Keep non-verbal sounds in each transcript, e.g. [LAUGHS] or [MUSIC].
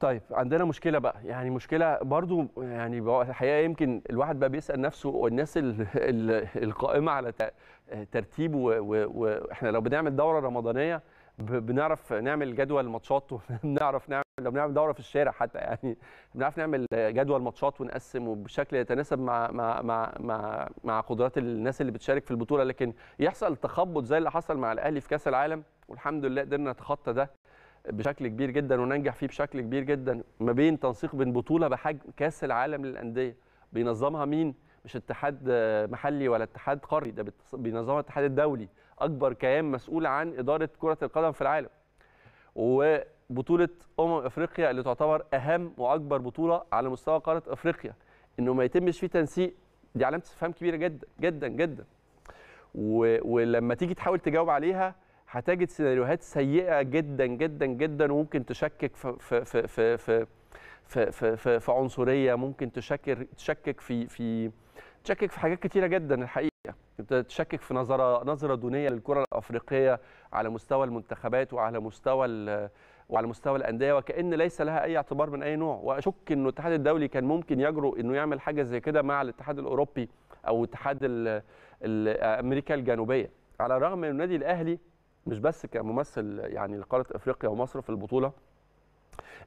طيب عندنا مشكله بقى يعني مشكله برضو يعني الحقيقه يمكن الواحد بقى بيسال نفسه والناس القائمه على ترتيب واحنا لو بنعمل دوره رمضانيه بنعرف نعمل جدول ماتشات وبنعرف [LAUGHS] نعمل لو بنعمل دوره في الشارع حتى يعني بنعرف نعمل جدول ماتشات ونقسم وبشكل يتناسب مع مع مع مع, مع قدرات الناس اللي بتشارك في البطوله لكن يحصل تخبط زي اللي حصل مع الاهلي في كاس العالم والحمد لله قدرنا نتخطى ده بشكل كبير جدا وننجح فيه بشكل كبير جدا ما بين تنسيق بين بطوله بحجم كاس العالم للانديه بينظمها مين مش اتحاد محلي ولا اتحاد قاري ده بينظمها الاتحاد الدولي اكبر كيان مسؤول عن اداره كره القدم في العالم وبطوله امم افريقيا اللي تعتبر اهم واكبر بطوله على مستوى قاره افريقيا انه ما يتمش فيه تنسيق دي علامه استفهام كبيره جدا جدا جدا ولما تيجي تحاول تجاوب عليها هتجد سيناريوهات سيئه جدا جدا جدا وممكن تشكك في في في في في في, في, في, في عنصريه ممكن تشكك تشكك في في تشكك في حاجات كتيره جدا الحقيقه انت تشكك في نظره نظره دونيه للكره الافريقيه على مستوى المنتخبات وعلى مستوى وعلى مستوى الانديه وكان ليس لها اي اعتبار من اي نوع واشك ان الاتحاد الدولي كان ممكن يجرؤ انه يعمل حاجه زي كده مع الاتحاد الاوروبي او اتحاد امريكا الجنوبيه على الرغم ان النادي الاهلي مش بس كممثل يعني لقاره افريقيا ومصر في البطوله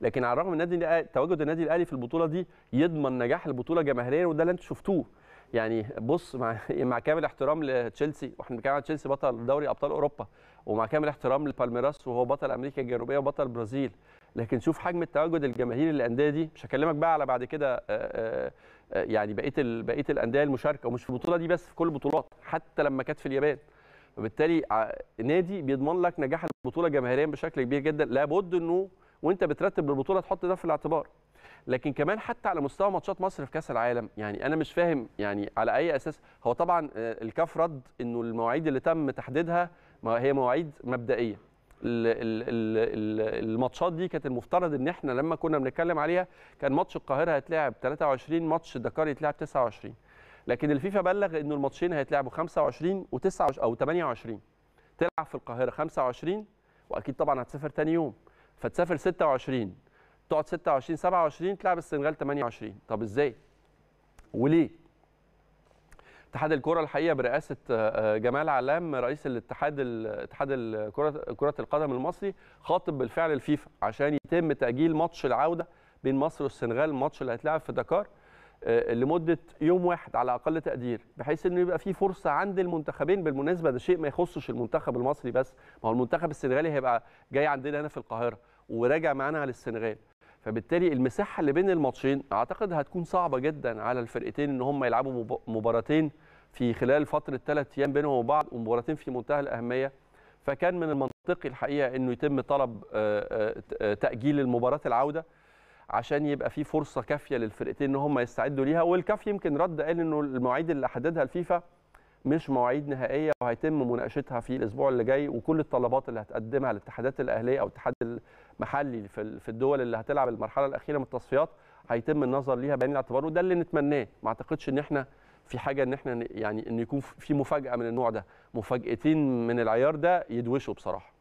لكن على الرغم من النادي تواجد النادي الاهلي في البطوله دي يضمن نجاح البطوله جماهيريا وده اللي انتم شفتوه يعني بص مع [LAUGHS] مع كامل احترام لتشيلسي واحنا بنتكلم عن تشيلسي بطل دوري ابطال اوروبا ومع كامل احترام لبالميراس وهو بطل امريكا الجنوبيه وبطل البرازيل لكن شوف حجم التواجد الجماهيري للانديه دي مش هكلمك بقى على بعد كده آه، آه، آه، يعني بقيه بقيه الانديه المشاركه ومش في البطوله دي بس في كل البطولات حتى لما كانت في اليابان وبالتالي نادي بيضمن لك نجاح البطوله جماهيريا بشكل كبير جدا لابد انه وانت بترتب البطوله تحط ده في الاعتبار لكن كمان حتى على مستوى ماتشات مصر في كاس العالم يعني انا مش فاهم يعني على اي اساس هو طبعا آه، الكاف رد انه المواعيد اللي تم تحديدها هي مواعيد مبدئيه الماتشات دي كانت المفترض ان احنا لما كنا بنتكلم عليها كان ماتش القاهره هيتلعب 23 ماتش دكار يتلعب 29 لكن الفيفا بلغ انه الماتشين هيتلعبوا 25 و29 او 28 تلعب في القاهره 25 واكيد طبعا هتسافر ثاني يوم فتسافر 26 تقعد 26 27 تلعب السنغال 28 طب ازاي وليه اتحاد الكره الحقيقه برئاسه آه، آه، جمال علام رئيس الاتحاد اتحاد كره كره القدم المصري خاطب بالفعل الفيفا عشان يتم تاجيل ماتش العوده بين مصر والسنغال الماتش اللي هيتلعب في داكار آه، لمده يوم واحد على اقل تقدير بحيث انه يبقى في فرصه عند المنتخبين بالمناسبه ده شيء ما يخصش المنتخب المصري بس ما هو المنتخب السنغالي هيبقى جاي عندنا هنا في القاهره وراجع معانا على السنغال فبالتالي المساحه اللي بين الماتشين اعتقد هتكون صعبه جدا على الفرقتين ان هم يلعبوا مباراتين في خلال فتره ثلاث ايام بينهم وبعض ومباراتين في منتهى الاهميه فكان من المنطقي الحقيقه انه يتم طلب آه، آه، تاجيل المباراه العوده عشان يبقى في فرصه كافيه للفرقتين ان هم يستعدوا ليها والكاف يمكن رد قال انه المواعيد اللي حددها الفيفا مش مواعيد نهائيه وهيتم مناقشتها في الاسبوع اللي جاي وكل الطلبات اللي هتقدمها الاتحادات الاهليه او الاتحاد المحلي في الدول اللي هتلعب المرحله الاخيره من التصفيات هيتم النظر ليها بعين الاعتبار وده اللي نتمناه ما اعتقدش ان احنا في حاجه ان احنا يعني ان يكون في مفاجاه من النوع ده مفاجاتين من العيار ده يدوشوا بصراحه